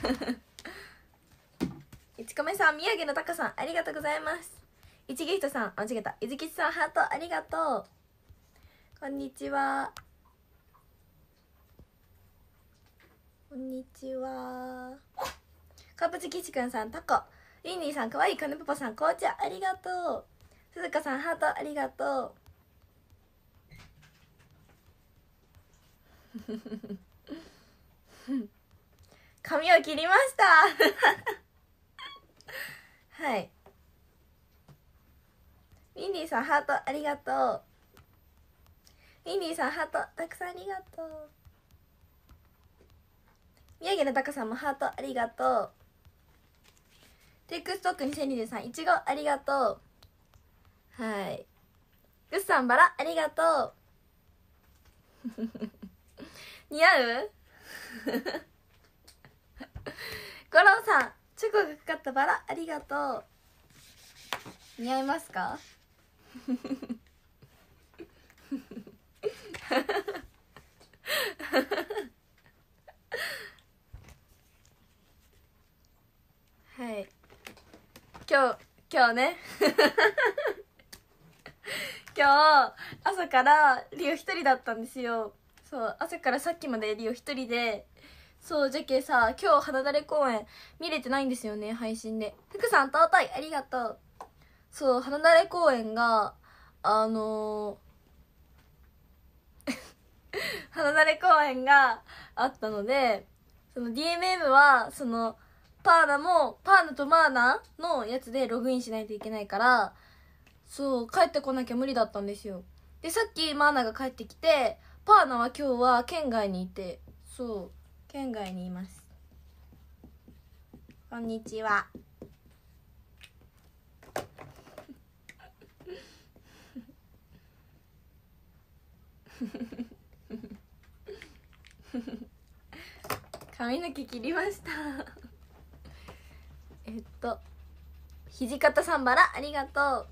いちこめさん宮城のたかさんありがとうございますいちぎひとさん間違えたいずきちさんハートありがとうこんにちはこんにちはカプチキチくんさんタコリンリーさんかわいいカネパパさん紅茶ありがとう鈴鹿さんハートありがとううん 髪を切りました はい。ウィンディさん、ハートありがとう。ウィンディさん、ハートたくさんありがとう。宮城の高さんもハートありがとう。テイクストック2023、いちごありがとう。はい。ぐっさん、バラありがとう。似合う五郎さんチョコがかかったバラありがとう似合いますかはい今日今日ね今日朝からリオ一人だったんですよそう朝からさっきまでリオ一人でそうじゃけさ今日花だれ公演見れてないんですよね配信で福さん尊いありがとうそう花だれ公演があのー、花だれ公演があったのでその DMM はそのパーナもパーナとマーナのやつでログインしないといけないからそう帰ってこなきゃ無理だったんですよでさっきマーナが帰ってきてパーナは今日は県外にいてそう県外にいますこんにちは髪の毛切りましたえっと土方さんバラありがとう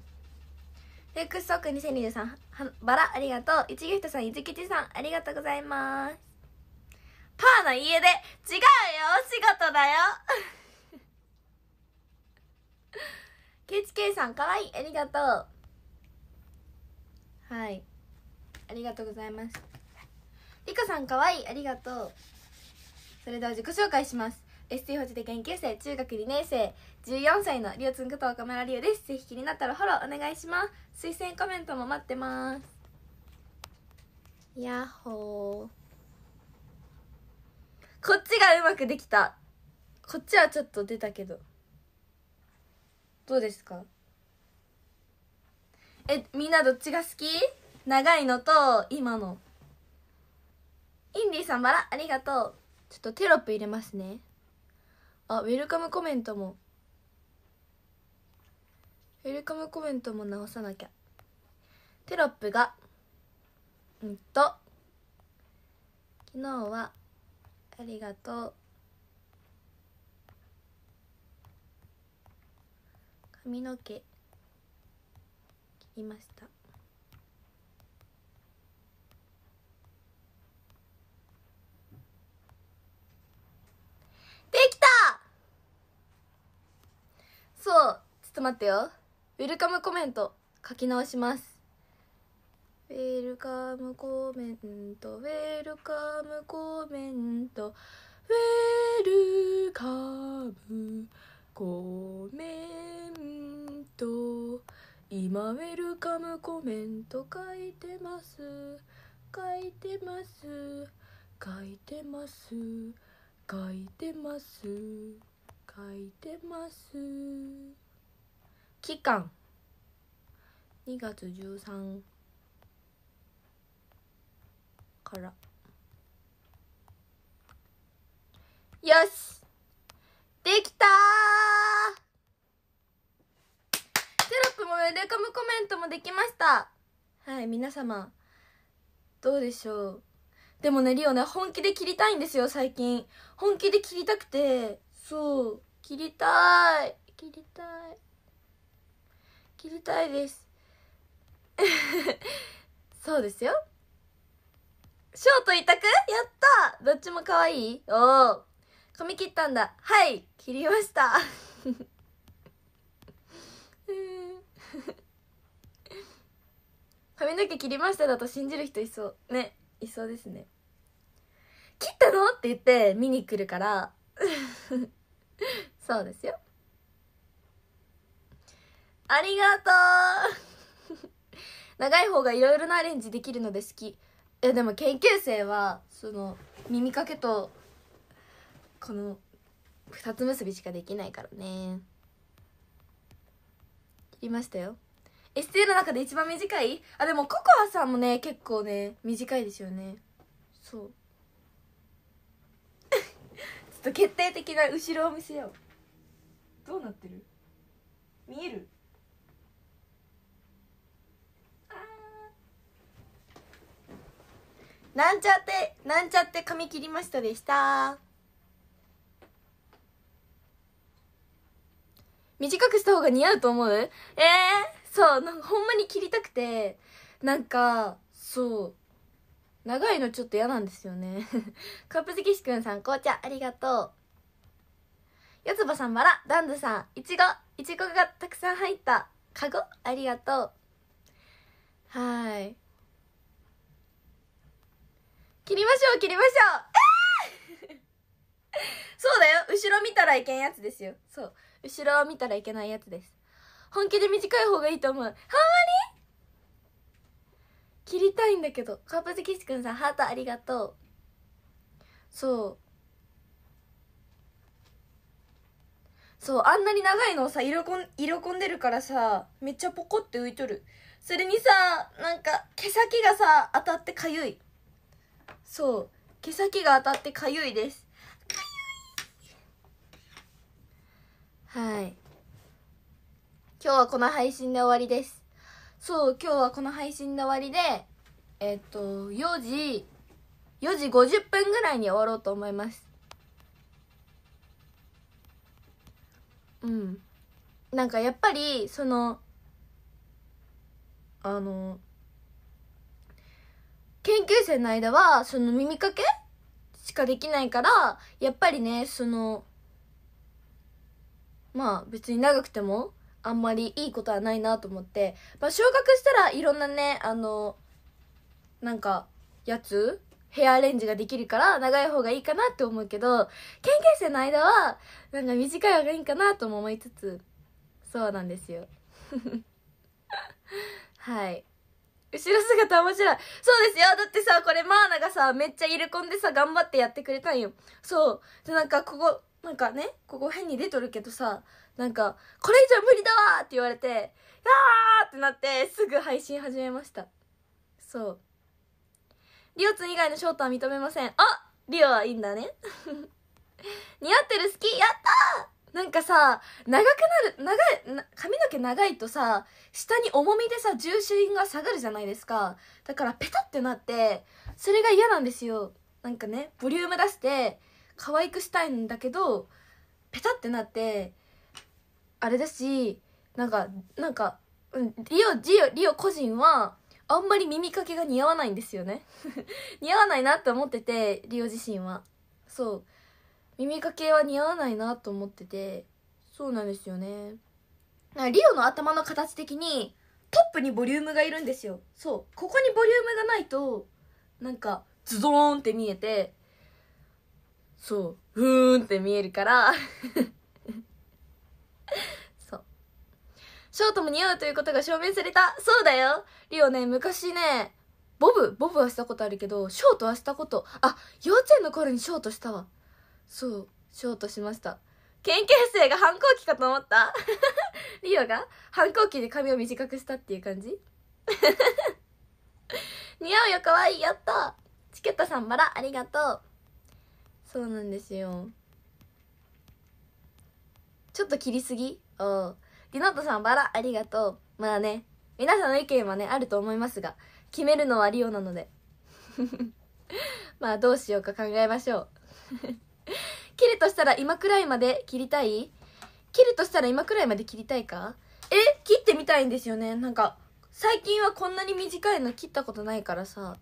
フェクストーク2023バラありがとう一ギフトさん伊豆吉さんありがとうございますパーの家で、違うよ、お仕事だよ。チ h k さん、かわいい、ありがとう。はい。ありがとうございます。リこさん、かわいい、ありがとう。それでは自己紹介します。ST8 で研究生、中学2年生、14歳のリオツンこと岡村リオです。ぜひ気になったらフォローお願いします。推薦コメントも待ってます。やっほー。こっちがうまくできたこっちはちょっと出たけどどうですかえみんなどっちが好き長いのと今のインディさんバラありがとうちょっとテロップ入れますねあウェルカムコメントもウェルカムコメントも直さなきゃテロップがうんと昨日はありがとう髪の毛切りましたできたそうちょっと待ってよウェルカムコメント書き直しますウェルカムコメントウェルカムコメントウェルカムコメント今ウェルカムコメント書いてます書いてます書いてます書いてます書いてます期間2月13からよしできたテロップもウェルカムコメントもできましたはい皆様どうでしょうでもねリオね本気で切りたいんですよ最近本気で切りたくてそう切りたい切りたい切りたいです そうですよショート一択やったどっちも可愛いおお髪切ったんだはい切りました髪の毛切りましただと信じる人いそうねいそうですね切ったのって言って見に来るから そうですよありがとう長い方がいろいろなアレンジできるので好きえでも研究生はその耳かけとこの二つ結びしかできないからね言いましたよ ST の中で一番短いあでもココアさんもね結構ね短いですよねそう ちょっと決定的な後ろを見せようどうなってる見えるなんちゃってなんちゃって髪切りましたでした短くした方が似合うと思うええー、そうなんかほんまに切りたくてなんかそう長いのちょっと嫌なんですよね カップ好きしくんさん紅茶ありがとうやつばさんバラダンズさんいちごいちごがたくさん入ったかごありがとうはい切りましょう切りましょう そうだよ後ろ見たらいけんやつですよそう後ろを見たらいけないやつです本気で短い方がいいと思うほんまに切りたいんだけどカープ好キスくんさんハートありがとうそうそうあんなに長いのをさ色こん色込んでるからさめっちゃポコって浮いとるそれにさなんか毛先がさ当たってかゆいそう毛先が当たってかゆいですはい今日はこの配信で終わりですそう今日はこの配信で終わりでえっと4時4時50分ぐらいに終わろうと思いますうんなんかやっぱりそのあの研究生の間は、その耳かけしかできないから、やっぱりね、その、まあ別に長くても、あんまりいいことはないなと思って、まあ昇格したらいろんなね、あの、なんか、やつヘアアレンジができるから長い方がいいかなって思うけど、研究生の間は、なんか短い方がいいかなとも思いつつ、そうなんですよ。はい。後ろ姿面白い。そうですよ。だってさ、これマーナがさ、めっちゃ入れ込んでさ、頑張ってやってくれたんよ。そう。で、なんかここ、なんかね、ここ変に出とるけどさ、なんか、これ以上無理だわって言われて、やーってなって、すぐ配信始めました。そう。リオツ以外のショートは認めません。あリオはいいんだね。似合ってる好きやったーなんかさ、長くなる、長い、髪の毛長いとさ、下に重みでさ、重心が下がるじゃないですか。だからペタってなって、それが嫌なんですよ。なんかね、ボリューム出して、可愛くしたいんだけど、ペタってなって、あれだし、なんか、なんか、うん、リオ、ジオ、リオ個人は、あんまり耳かけが似合わないんですよね 似合わないなって思ってて、リオ自身は。そう。耳かけは似合わないなと思っててそうなんですよねリオの頭の形的にトップにボリュームがいるんですよそうここにボリュームがないとなんかズドーンって見えてそうふーんって見えるから そうショートも似合うということが証明されたそうだよリオね昔ねボブボブはしたことあるけどショートはしたことあ幼稚園の頃にショートしたわそうショートしました研究生が反抗期かと思った リオが反抗期で髪を短くしたっていう感じ 似合うよ可愛いやったチケットさんバラありがとうそうなんですよちょっと切りすぎおデリノートさんバラありがとうまあね皆さんの意見はねあると思いますが決めるのはリオなので まあどうしようか考えましょう切るとしたら今くらいまで切りたい切るとしたら今くらいまで切りたいかえ切ってみたいんですよねなんか最近はこんなに短いの切ったことないからさ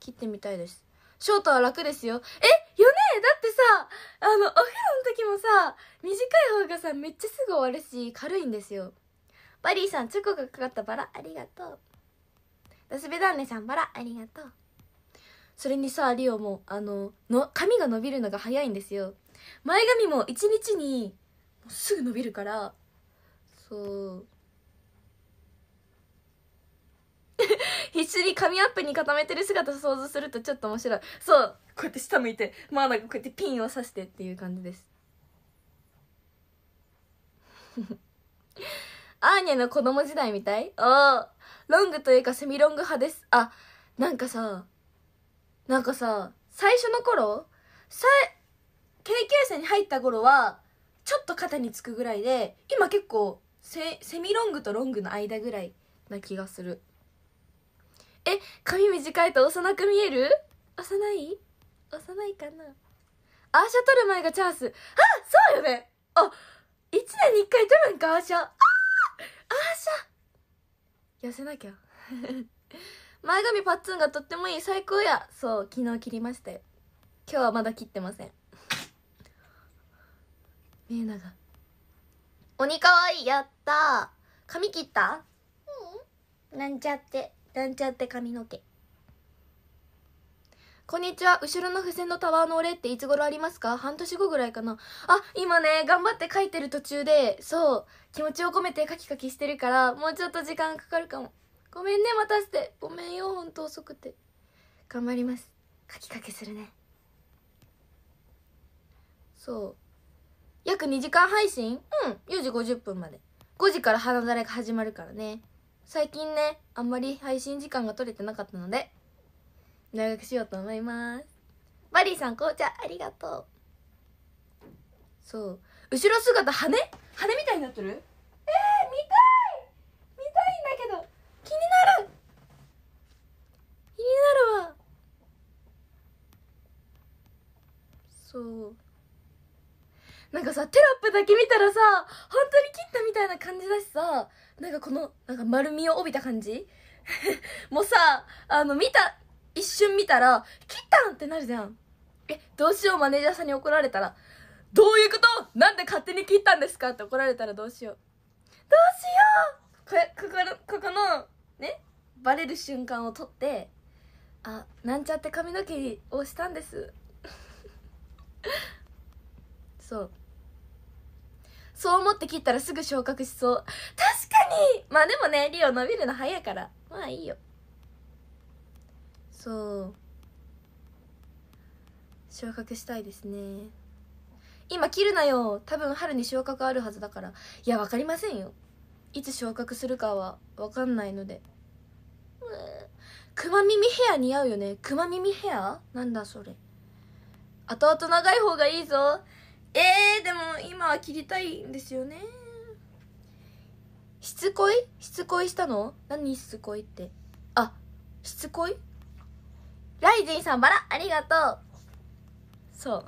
切ってみたいですショートは楽ですよえよねだってさあのお風呂の時もさ短い方がさめっちゃすぐ終わるし軽いんですよバリーさんチョコがかかったバラありがとうダスベダンネさんバラありがとうそれにさリオもあのの髪が伸びるのが早いんですよ前髪も1日にすぐ伸びるからそう 必死に髪アップに固めてる姿想像するとちょっと面白いそうこうやって下向いてまあなんかこうやってピンを刺してっていう感じです アーニャの子供時代みたいああロングというかセミロング派ですあなんかさなんかさ、最初の頃、さ、経験生に入った頃は、ちょっと肩につくぐらいで、今結構セ、セミロングとロングの間ぐらいな気がする。え、髪短いと幼く見える幼い幼いかなアーシャ取る前がチャンス。あ、そうよねあ、一年に一回取るんか、アーシャ。あーアーシャ痩せなきゃ。前髪パッツンがとってもいい最高やそう昨日切りましたよ今日はまだ切ってませんみえなが鬼かわいいやった髪切ったうんなんちゃってなんちゃって髪の毛こんにちは。後ろの付箋のタワーのお礼っていつ頃ありますか半年後ぐらいかな。あ、今ね、頑張って書いてる途中で、そう、気持ちを込めてカキカキしてるから、もうちょっと時間かかるかも。ごめんね待たせてごめんよほんと遅くて頑張りますかきかけするねそう約2時間配信うん4時50分まで5時から花だれが始まるからね最近ねあんまり配信時間が取れてなかったので長くしようと思いますバリーさん紅茶ありがとうそう後ろ姿羽羽みたいになってるになるわそうなんかさテロップだけ見たらさ本当に切ったみたいな感じだしさなんかこのなんか丸みを帯びた感じ もうさあの見た一瞬見たら「切ったん!」ってなるじゃんえどうしようマネージャーさんに怒られたら「どういうことなんで勝手に切ったんですか?」って怒られたらどうしようどうしようここここのねバレる瞬間を撮ってあなんちゃって髪の毛をしたんですそうそう思って切ったらすぐ昇格しそう確かにまあでもねリオ伸びるの早いからまあいいよそう昇格したいですね今切るなよ多分春に昇格あるはずだからいや分かりませんよいつ昇格するかは分かんないのでうん熊耳ヘア似合うよね熊耳ヘアなんだそれ後々長い方がいいぞえー、でも今は切りたいんですよねしつこいしつこいしたの何しつこいってあしつこいライジンさんバラありがとうそう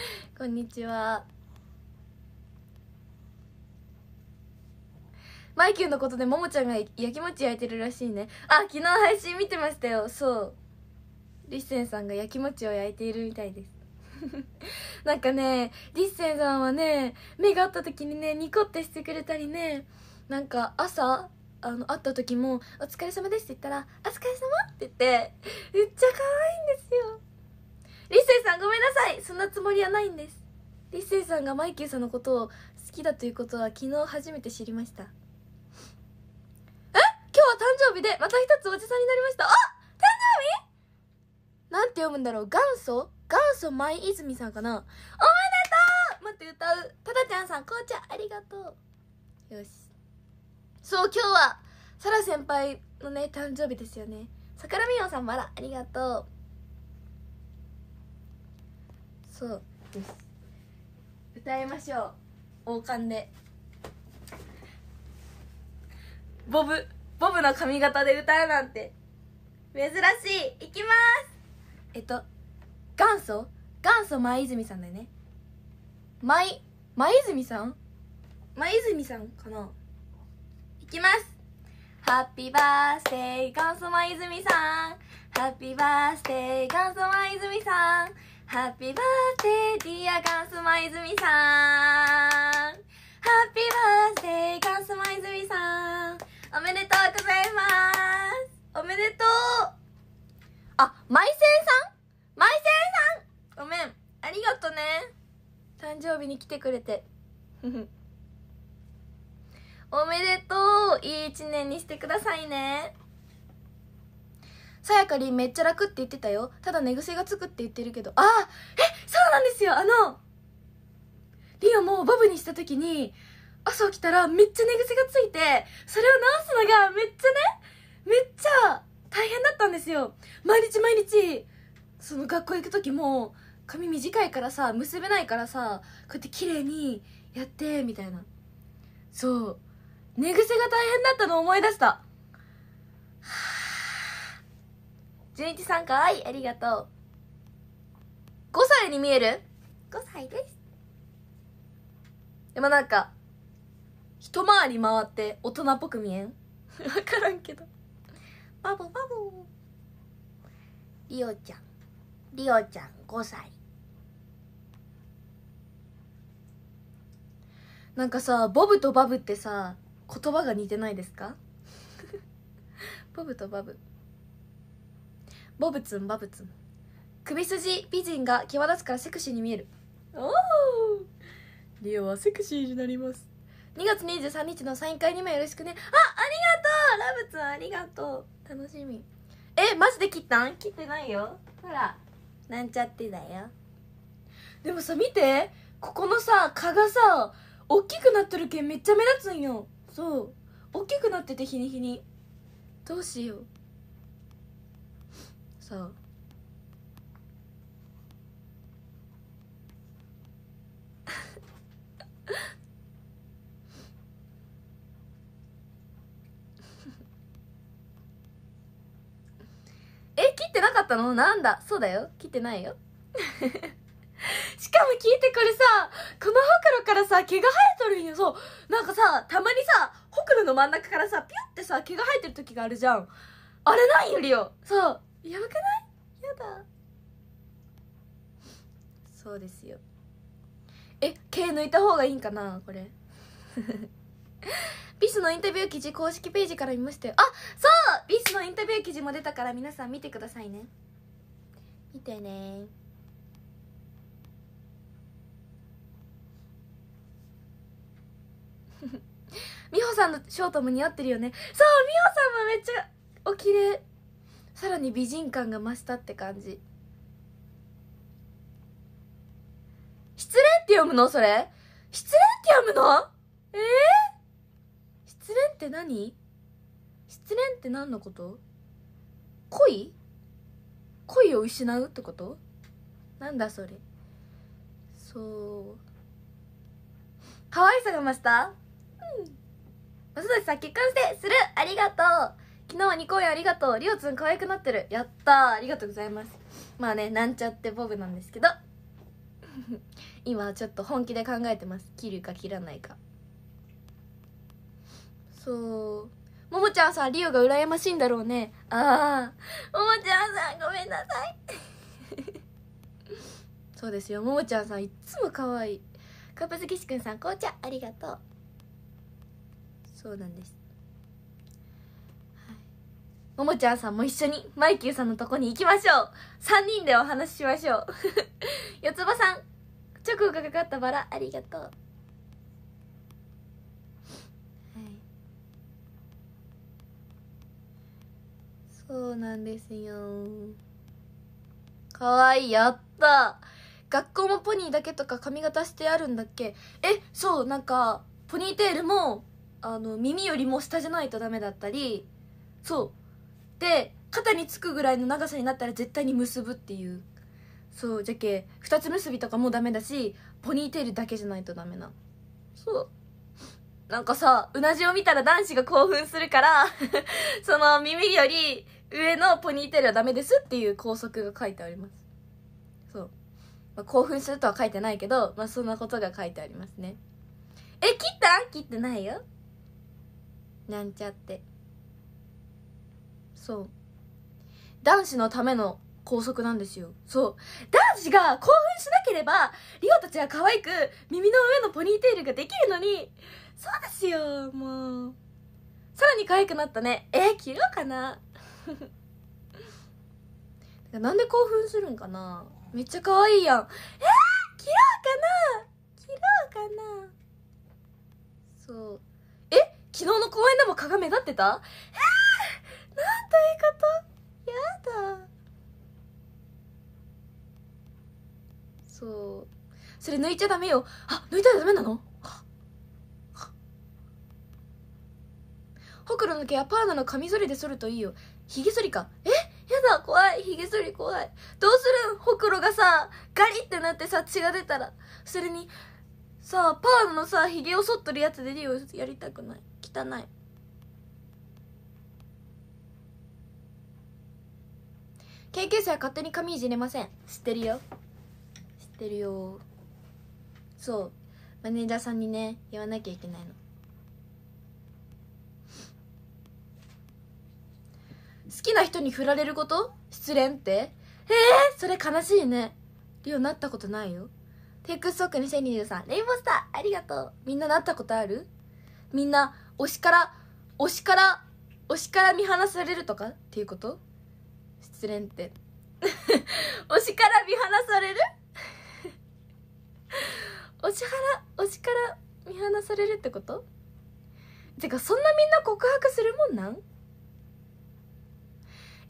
こんにちはマイキューのことでももちゃんがやきもち焼いてるらしいねあ昨日配信見てましたよそうリッセンさんがやきもちを焼いているみたいです なんかねリッセンさんはね目が合った時にねニコってしてくれたりねなんか朝あの会った時も「お疲れ様です」って言ったら「お疲れ様って言ってめっちゃ可愛いんですよリッセンさんごめんなさいそんなつもりはないんですリッセンさんがマイキューさんのことを好きだということは昨日初めて知りました今日は誕生日でまた一つおじさんになりましたあ誕生日なんて読むんだろう元祖元祖舞泉さんかなおめでとう待って歌うただちゃんさん紅茶ありがとうよしそう今日はサラ先輩のね誕生日ですよねさくらみよさんまだありがとうそうです歌いましょう王冠でボブボブの髪型で歌うなんて珍しい行きますえっと元祖元祖舞泉さんだよね舞舞泉さん舞泉さんかな行きますハッピーバースデー元祖舞泉さんハッピーバースデー元祖舞泉さんハッピーバースデーディア元祖舞泉さんハッピーバースデー元祖舞泉さんおめでとうございますおめでとうあ、マイセンさんマイセンさんごめんありがとね誕生日に来てくれておめでとういい一年にしてくださいねさやかりんめっちゃ楽って言ってたよただ寝癖がつくって言ってるけどあえそうなんですよあのリオもバブにした時に朝起きたらめっちゃ寝癖がついてそれを直すのがめっちゃねめっちゃ大変だったんですよ毎日毎日その学校行く時も髪短いからさ結べないからさこうやって綺麗にやってみたいなそう寝癖が大変だったのを思い出したはあ 純一さんかわいいありがとう5歳に見える5歳ですでもなんか一回り回って大人っぽく見えん分からんけどバボバボリオちゃんリオちゃん5歳なんかさボブとバブってさ言葉が似てないですかボブとバブボブツンバブツン首筋美人が際立つからセクシーに見えるおおリオはセクシーになります2月23日のサイン会にもよろしくねあありがとうラブツありがとう楽しみえマジで切ったん切ってないよほらなんちゃってだよでもさ見てここのさ蚊がさ大きくなってるけんめっちゃ目立つんよそう大きくなってて日に日にどうしようそうったのなんだそうだよ。来てないよ。しかも聞いてこれさ、このほくろからさ、毛が生えとるんよ、そう。なんかさ、たまにさ、ほくろの真ん中からさ、ピュってさ、毛が生えてる時があるじゃん。あれなんよ、りよそう。やばくないやだ。そうですよ。え、毛抜いた方がいいんかなこれ。ビスのインタビュー記事公式ページから見ましたよあそうビスのインタビュー記事も出たから皆さん見てくださいね見てね 美穂さんのショートも似合ってるよねそう美穂さんもめっちゃおきれいさらに美人感が増したって感じ失恋って読むのそれ失恋って読むのええー恋って何失恋って何のこと恋恋を失うってことなんだそれそう可愛さが増したうん松崎さん結婚してするありがとう昨日は二公演ありがとうりおつん可愛くなってるやったありがとうございますまあねなんちゃってボブなんですけど 今ちょっと本気で考えてます切るか切らないかそうももちゃんさんリオが羨ましいんだろうねああももちゃんさんごめんなさい そうですよももちゃんさんいっつも可愛いカップ好きしくんさん紅茶ありがとうそうなんです、はい、ももちゃんさんも一緒にマイキューさんのとこに行きましょう3人でお話ししましょう 四つ葉さんチョコがかかったバラありがとうそうなんですよかわいいやった学校もポニーだけとか髪型してあるんだっけえそうなんかポニーテールもあの耳よりも下じゃないとダメだったりそうで肩につくぐらいの長さになったら絶対に結ぶっていうそうじゃけ二つ結びとかもダメだしポニーテールだけじゃないとダメなそうなんかさうなじを見たら男子が興奮するから その耳より上のポニーテールはダメですっていう校則が書いてありますそう、まあ、興奮するとは書いてないけど、まあ、そんなことが書いてありますねえ切った切ってないよなんちゃってそう男子のための校則なんですよそう男子が興奮しなければリオたちは可愛く耳の上のポニーテールができるのにそうですよもうさらに可愛くなったねえー、着ようかななんで興奮するんかなめっちゃ可愛いやんえー、切ろうかな切ろうかなそうえ昨日の公園でも鏡立ってたえー、なんということやだそうそれ抜いちゃダメよあ抜いたらダメなのの毛はパーマのカミソリで剃るといいよ。ヒゲ剃りか。えやだ、怖い。ヒゲ剃り怖い。どうするんほくろがさ、ガリってなってさ、血が出たら。それに、さあ、パーマのさ、ヒゲを剃っとるやつでリオやりたくない。汚い。研究者は勝手に髪いじれません。知ってるよ。知ってるよ。そう。マネージャーさんにね、言わなきゃいけないの。好きな人に振られること失恋ってえー、それ悲しいねリオなったことないよテックストック2023レインボースターありがとうみんななったことあるみんな推しから推しから推しから見放されるとかっていうこと失恋って 推しから見放される 推しから推しから見放されるってことてかそんなみんな告白するもんなん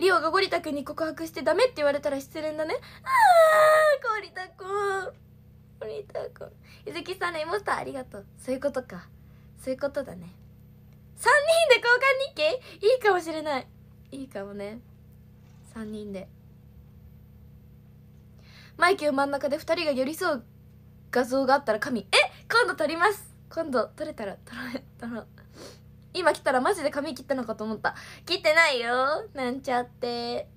リオがゴリタくに告白してダメって言われたら失恋だねああゴリタくんゴリタくゆずきさんレイモスターありがとうそういうことかそういうことだね3人で交換日記いいかもしれないいいかもね3人でマイケを真ん中で2人が寄り添う画像があったら神え今度撮ります今度撮れたら撮ろう撮ろう今来たらマジで髪切ったのかと思った切ってないよなんちゃって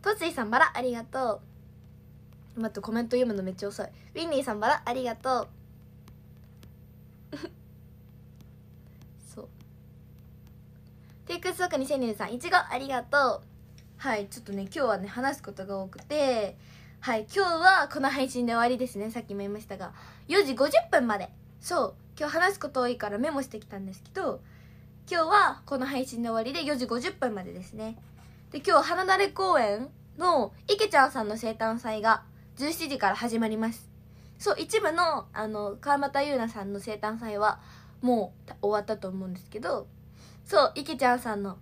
とついさんばらありがとう待ってコメント読むのめっちゃ遅いウィンリーさんばらありがとうそうテイクストーク2 0 2 3さんいちごありがとうはいちょっとね今日はね話すことが多くてはい今日はこの配信で終わりですねさっきも言いましたが4時50分までそう今日話すこと多いからメモしてきたんですけど今日はこの配信の終わりで4時50分までですねで今日花垂公園の池ちゃんさんの生誕祭が17時から始まりますそう一部のあの川又優奈さんの生誕祭はもう終わったと思うんですけどそう池ちゃんさんの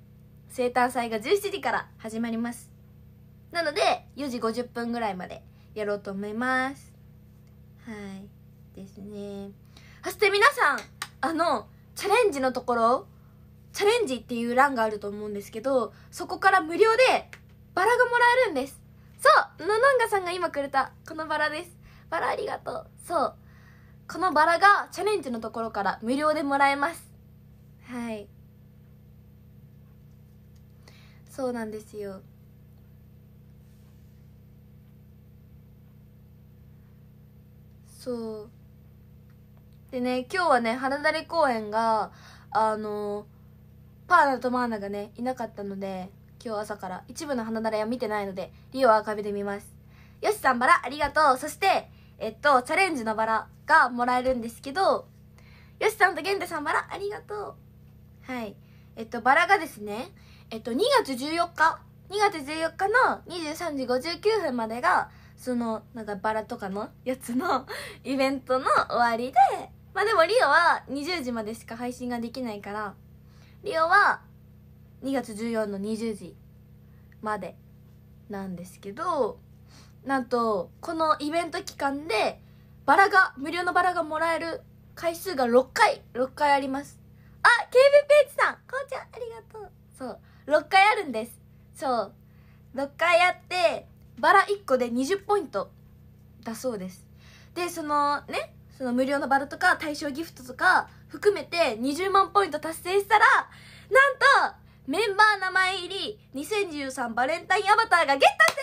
生誕祭が17時から始まりますなので4時50分ぐらいまでやろうと思いますはいですねそして皆さんあのチャレンジのところチャレンジっていう欄があると思うんですけどそこから無料でバラがもらえるんですそうののんがさんが今くれたこのバラですバラありがとうそうこのバラがチャレンジのところから無料でもらえますはいそうなんですよそうでね、今日はね、花だれ公園が、あの、パーナとマーナがね、いなかったので、今日朝から一部の花だれは見てないので、リオアーカイブで見ます。よしさんバラありがとう。そして、えっと、チャレンジのバラがもらえるんですけど、よしさんとげんデさんバラありがとう。はい。えっと、バラがですね、えっと、2月14日、2月14日の23時59分までが、その、なんかバラとかのやつのイベントの終わりで、まあでもリオは20時までしか配信ができないからリオは2月14の20時までなんですけどなんとこのイベント期間でバラが無料のバラがもらえる回数が6回6回ありますあ KB ページさんこうちゃんありがとうそう6回あるんですそう6回やってバラ1個で20ポイントだそうですでそのねその無料のバラとか対象ギフトとか含めて20万ポイント達成したら、なんと、メンバー名前入り2013バレンタインアバターがゲットできます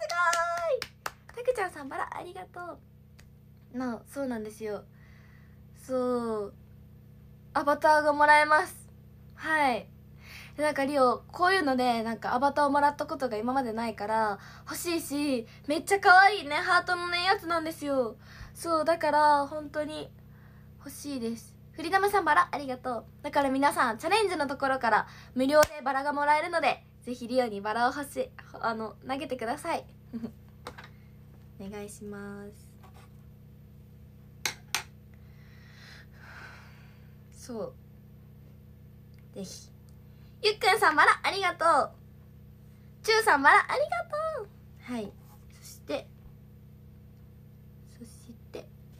すごいたくちゃんさんバラありがとう。な、そうなんですよ。そう。アバターがもらえます。はい。なんかリオ、こういうので、なんかアバターをもらったことが今までないから、欲しいし、めっちゃ可愛いね、ハートのね、やつなんですよ。そうだから本当に欲しいですフリダムさんバラありがとうだから皆さんチャレンジのところから無料でバラがもらえるのでぜひリオにバラを欲しあの投げてくださいお願いしますそうぜひゆっくんさんバラありがとうちゅうさんバラありがとうはい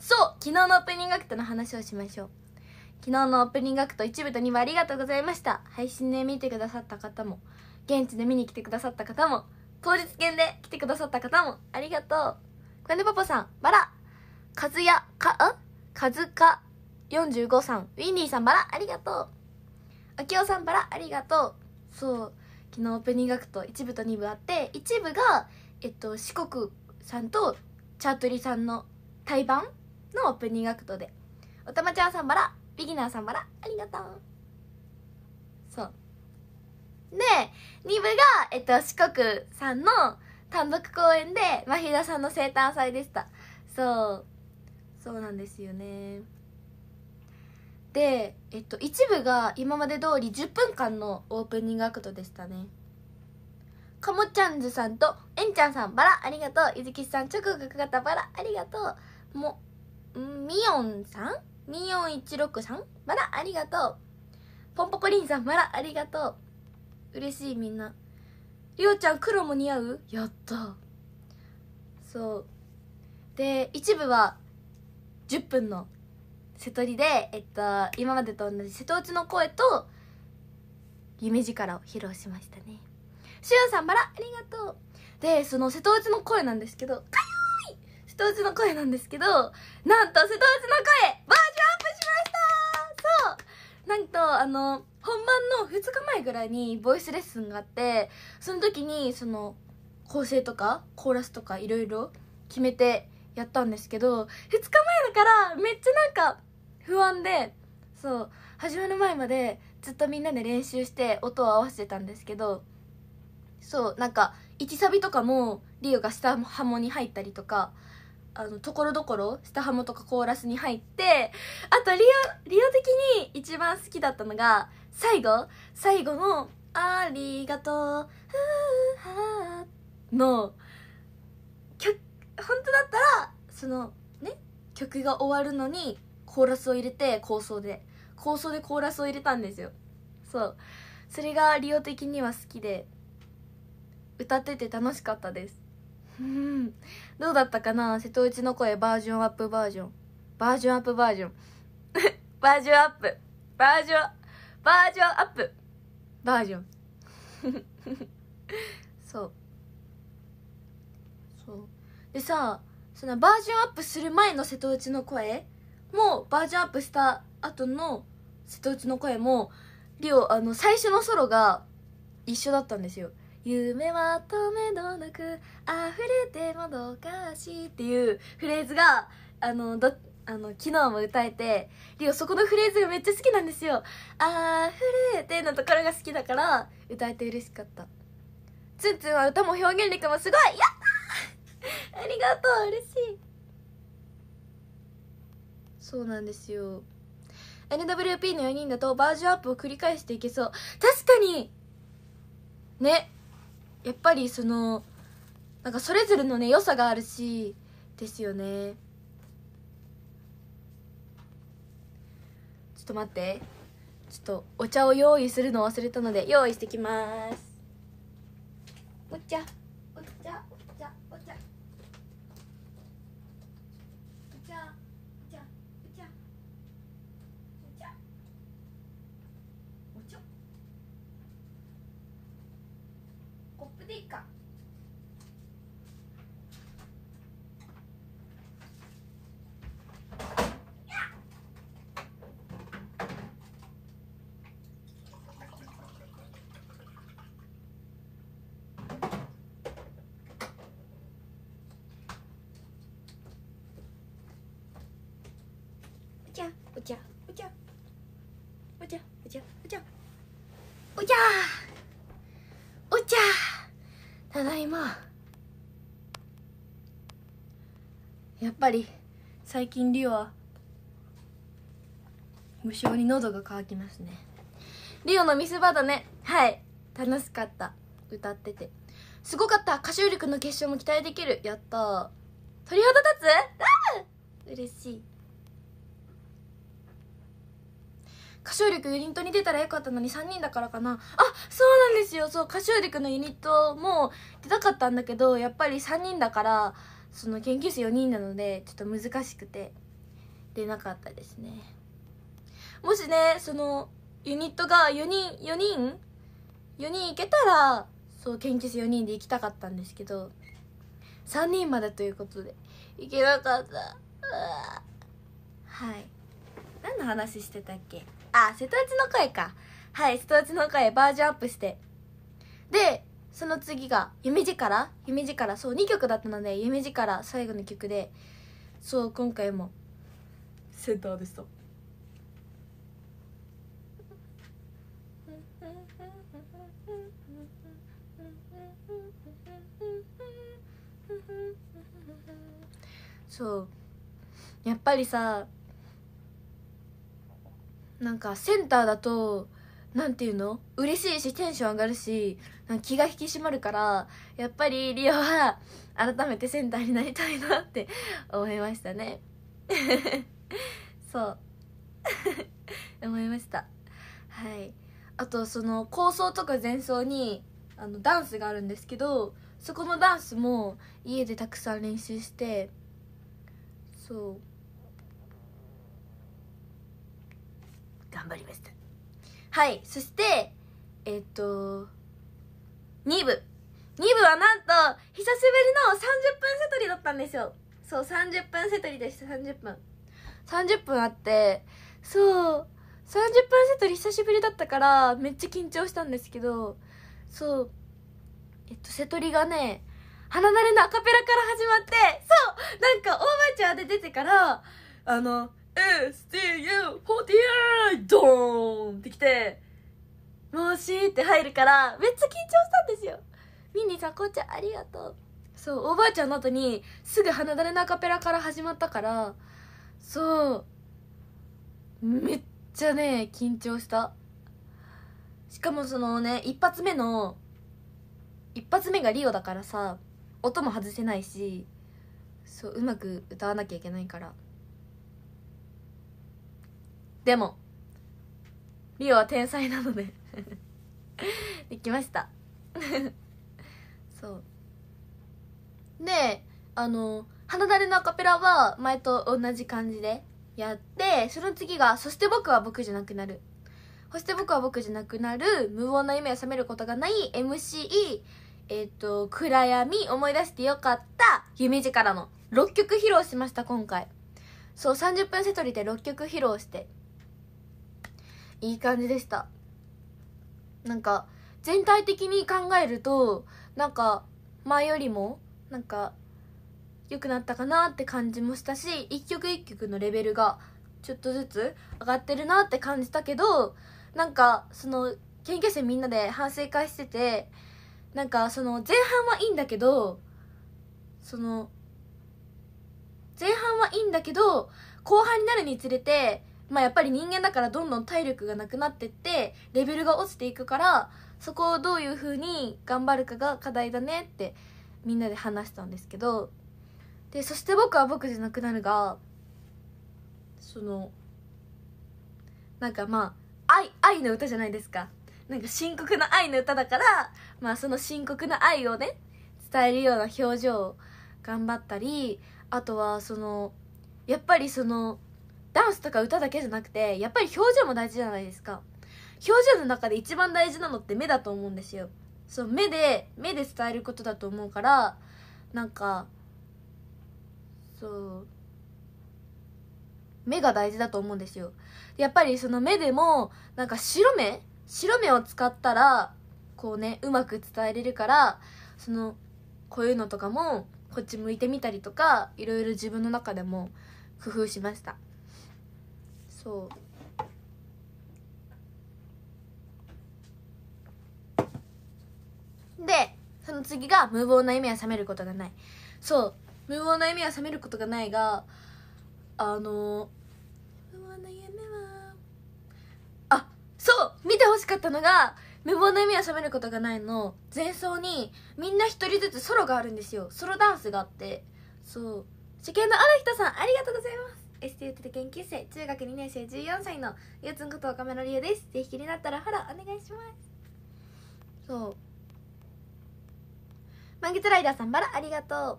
そう昨日のオープニングアクトの話をしましょう昨日のオープニングアクト1部と2部ありがとうございました配信で見てくださった方も現地で見に来てくださった方も当日券で来てくださった方もありがとうれでパパさんバラかずやかんカズカ45さんウィンディーさんバラありがとうあきおさんバラありがとうそう昨日オープニングアクト1部と2部あって1部が、えっと、四国さんとチャートリさんの対バンのオープニングアクトでおたまちゃんさんばらビギナーさんばらありがとうそうで2部が、えっと、四国さんの単独公演で真秀さんの生誕祭でしたそうそうなんですよねで、えっと、一部が今まで通り10分間のオープニングアクトでしたねかもちゃんずさんとえんちゃんさんバラありがとういずきさんチョコかかたタバラありがとうもみよんさんみよん16さんまだありがとうポンポコリンさんまだありがとう嬉しいみんなりょうちゃん黒も似合うやったそうで一部は10分の瀬戸りで、えっと、今までと同じ瀬戸内の声と夢力を披露しましたねしゅんさんまだありがとうでその瀬戸内の声なんですけど「かよ瀬戸内の声なんですけど、なんと瀬戸内の声、バージョンアップしましたそうなんと、あの、本番の2日前ぐらいにボイスレッスンがあって、その時に、その、構成とか、コーラスとかいろいろ決めてやったんですけど、2日前だからめっちゃなんか不安で、そう、始まる前までずっとみんなで練習して音を合わせてたんですけど、そうなんか1サビとかもリオが下ハモに入ったりとかあのところどころ下ハモとかコーラスに入ってあとリオリオ的に一番好きだったのが最後最後の「ありがとう」ははの曲本当だったらそのね曲が終わるのにコーラスを入れて構想で構想でコーラスを入れたんですよそうそれがリオ的には好きで歌ってて楽しかったですうんどうだったかな瀬戸内の声バージョンアップバージョンバージョンアップバージョンバージョンアップバージョンバージョンアップバージョン そうそうでさそのバージョンアップする前の瀬戸内の声もバージョンアップした後の瀬戸内の声もリオあの最初のソロが一緒だったんですよ夢は止めどなく溢れてもどかしいっていうフレーズがあのどあの昨日も歌えてリオそこのフレーズがめっちゃ好きなんですよ「あれて」のところが好きだから歌えて嬉しかったツンツンは歌も表現力もすごいやったーありがとう嬉しいそうなんですよ NWP の4人だとバージョンアップを繰り返していけそう確かにねやっぱりそのなんかそれぞれのね良さがあるしですよねちょっと待ってちょっとお茶を用意するのを忘れたので用意してきますお茶でいっかお茶お茶お茶お茶お茶お茶ただいまやっぱり最近リオは無性に喉が渇きますねリオの見せ場だねはい楽しかった歌っててすごかった歌手力の結晶も期待できるやった鳥肌立つ嬉しい歌唱力ユニットに出たらよかったのに3人だからかなあそうなんですよそう歌唱力のユニットも出たかったんだけどやっぱり3人だからその研究室4人なのでちょっと難しくて出なかったですねもしねそのユニットが4人4人4人いけたらそう研究室4人で行きたかったんですけど3人までということで行けなかったはい何の話してたっけあ、瀬戸内の声か。はい、瀬戸内の声バージョンアップして。で、その次が、夢力夢力、そう、2曲だったので、夢力最後の曲で、そう、今回も、センターでした。そうやっぱりさなんかセンターだとなんていうの嬉しいしテンション上がるし気が引き締まるからやっぱりリオは改めてセンターになりたいなって思いましたねそう思いましたはいあとその構想とか前奏にあのダンスがあるんですけどそこのダンスも家でたくさん練習してそう頑張りましたはいそしてえっと2部2部はなんと久しぶりの30分セトリだったんですよそう30分セトリでした30分30分あってそう30分セトリ久しぶりだったからめっちゃ緊張したんですけどそうえっとセトリがね花慣れのアカペラから始まってそうなんか大場ちゃんで出てからあの STU48 ドーンってきて「もし」って入るからめっちゃ緊張したんですよミニさんこうちゃんありがとうそうおばあちゃんの後にすぐ「花だれのアカペラ」から始まったからそうめっちゃね緊張したしかもそのね一発目の一発目がリオだからさ音も外せないしそううまく歌わなきゃいけないからでもリオは天才なのでで きました そうであの「花だれのアカペラ」は前と同じ感じでやってその次が「そして僕は僕じゃなくなる」そして僕は僕じゃなくなる無謀な夢を覚めることがない MCE えっ、ー、と暗闇思い出してよかった夢力の6曲披露しました今回そう30分セトリで6曲披露していい感じでしたなんか全体的に考えるとなんか前よりもなんか良くなったかなって感じもしたし一曲一曲のレベルがちょっとずつ上がってるなって感じたけどなんかその研究生みんなで反省会しててなんかその前半はいいんだけどその前半はいいんだけど後半になるにつれてまあ、やっぱり人間だからどんどん体力がなくなってってレベルが落ちていくからそこをどういうふうに頑張るかが課題だねってみんなで話したんですけどでそして僕は僕じゃなくなるがそのなんかまあ愛愛の歌じゃないですかなんか深刻な愛の歌だからまあその深刻な愛をね伝えるような表情を頑張ったりあとはそのやっぱりそのダンスとか歌だけじゃなくてやっぱり表情も大事じゃないですか表情の中で一番大事なのって目だと思うんですよそう目で目で伝えることだと思うからなんかそう目が大事だと思うんですよやっぱりその目でもなんか白目白目を使ったらこうねうまく伝えれるからそのこういうのとかもこっち向いてみたりとかいろいろ自分の中でも工夫しましたそう。で、その次が無謀な夢は覚めることがない。そう。無謀な夢は覚めることがないが、あの、無謀な夢は、あ、そう見てほしかったのが、無謀な夢は覚めることがないの前奏にみんな一人ずつソロがあるんですよソロダンスがあってそう受験の荒人さんありがとうございますエステーで研究生中学2年生14歳のゆうつんこと岡村理恵ですぜひ気になったらフォローお願いしますそう満月ライダーさんバラありがとう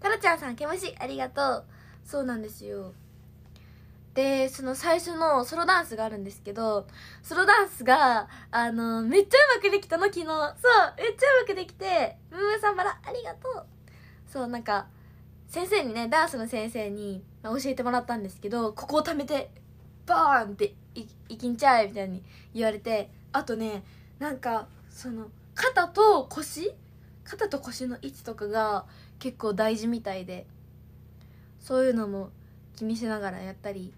タラちゃんさんケムシありがとうそうなんですよでその最初のソロダンスがあるんですけどソロダンスがあのめっちゃうまくできたの昨日そうめっちゃうまくできてムームーさんバラありがとうそうなんか先生にねダンスの先生に教えてもらったんですけどここを貯めてバーンっていいきんちゃいみたいに言われてあとねなんかその肩と腰肩と腰の位置とかが結構大事みたいでそういうのも気にしながらやったり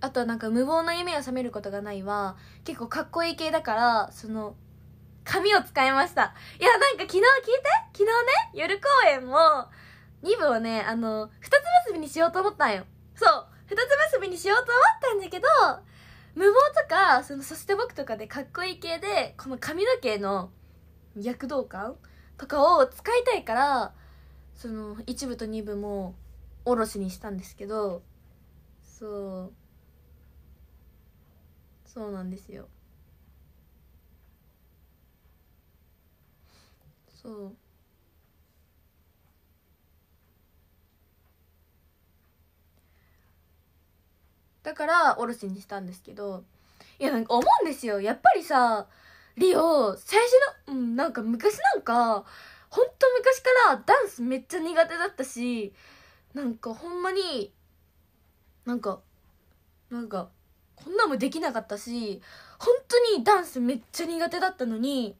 あとはなんか「無謀な夢を覚めることがないは」結構かっこいい系だからその髪を使いましたいやなんか昨日聞いて昨日ね夜公演も2部をね、あの、二つ結びにしようと思ったんよ。そう。二つ結びにしようと思ったんだけど、無謀とか、その、そして僕とかでかっこいい系で、この髪の毛の躍動感とかを使いたいから、その、一部と二部も、おろしにしたんですけど、そう。そうなんですよ。そう。だからおろしにしたんですけどいやなんか思うんですよやっぱりさリオ最初の、うん、なんか昔なんかほんと昔からダンスめっちゃ苦手だったしなんかほんまになんかなんかこんなもできなかったし本当にダンスめっちゃ苦手だったのに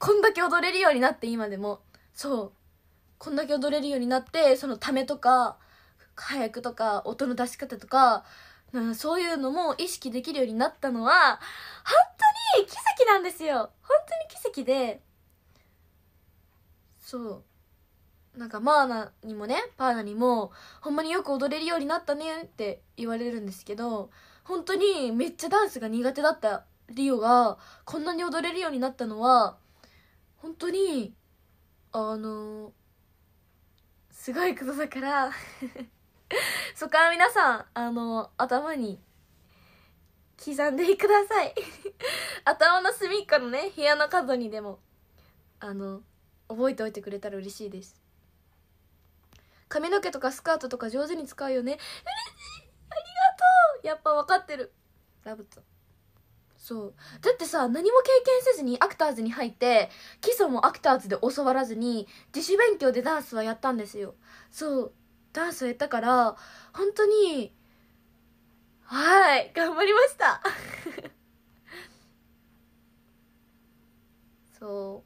こんだけ踊れるようになって今でもそうこんだけ踊れるようになってそのためとか火薬とか音の出し方とかそういうのも意識できるようになったのは本当に奇跡なんですよ本当に奇跡でそうなんかマーナにもねパーナにもほんまによく踊れるようになったねって言われるんですけど本当にめっちゃダンスが苦手だったリオがこんなに踊れるようになったのは本当にあのすごいことだから そこは皆さん、あの、頭に刻んでください 頭の隅っこのね、部屋の角にでも、あの、覚えておいてくれたら嬉しいです。髪の毛とかスカートとか上手に使うよね。嬉しいありがとうやっぱ分かってる。ラブと。そう。だってさ、何も経験せずにアクターズに入って、基礎もアクターズで教わらずに、自主勉強でダンスはやったんですよ。そう。ダンスをやったから、本当に、はい、頑張りました そ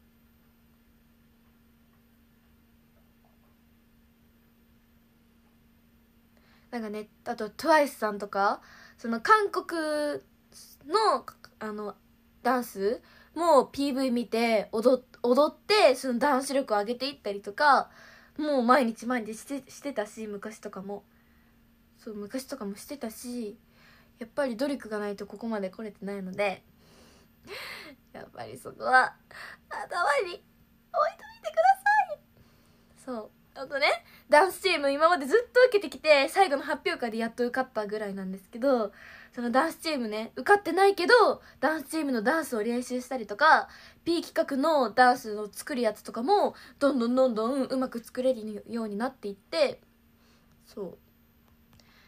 う。なんかね、あと TWICE さんとか、その韓国の、あの、ダンスも PV 見て踊、踊って、そのダンス力を上げていったりとか、もう毎日毎日してしてたし昔とかもそう昔とかもしてたしやっぱり努力がないとここまで来れてないので やっぱりそこは頭に置いといてくださいそうあとねダンスチーム今までずっと受けてきて最後の発表会でやっと受かったぐらいなんですけどそのダンスチームね受かってないけどダンスチームのダンスを練習したりとか企画のダンスの作るやつとかもどんどんどんどんうまく作れるようになっていってそう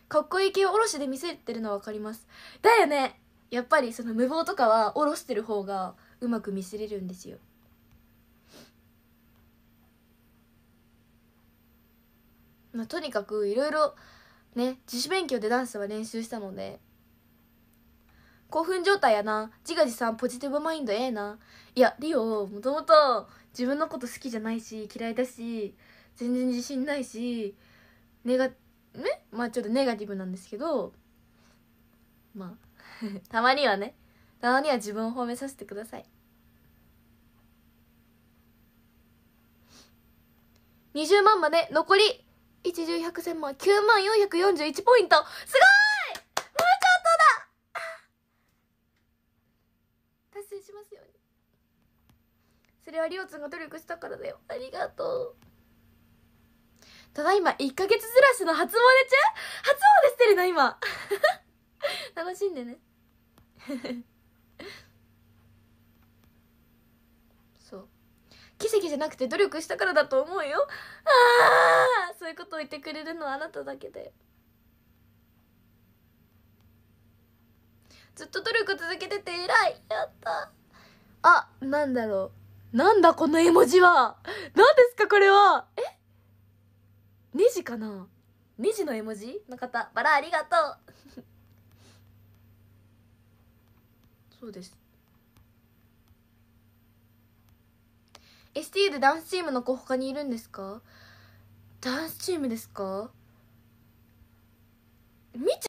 かっこいい系をおろしで見せてるのは分かりますだよねやっぱりその無謀とかはおろしてる方がうまく見せれるんですよまあ、とにかくいろいろね自主勉強でダンスは練習したので興奮状態やな。自画自賛ポジティブマインドええな。いや、リオ、もともと自分のこと好きじゃないし、嫌いだし、全然自信ないし、ネガ、ねまあちょっとネガティブなんですけど、まあ、たまにはね、たまには自分を褒めさせてください。20万まで残り1 1 0 0 0万9万441ポイントすごいますようにそれはりょうつんが努力したからだよありがとうただいま1ヶ月ずらしの初詣中初詣してるの今 楽しんでね そう奇跡じゃなくて努力したからだと思うよああそういうことを言ってくれるのはあなただけだよずっと努力続けてて偉いやったあ、なんだろう。なんだこの絵文字は何ですかこれはえネ時かなネ時の絵文字の方、バラありがとう そうです。STU でダンスチームの子他にいるんですかダンスチームですかみち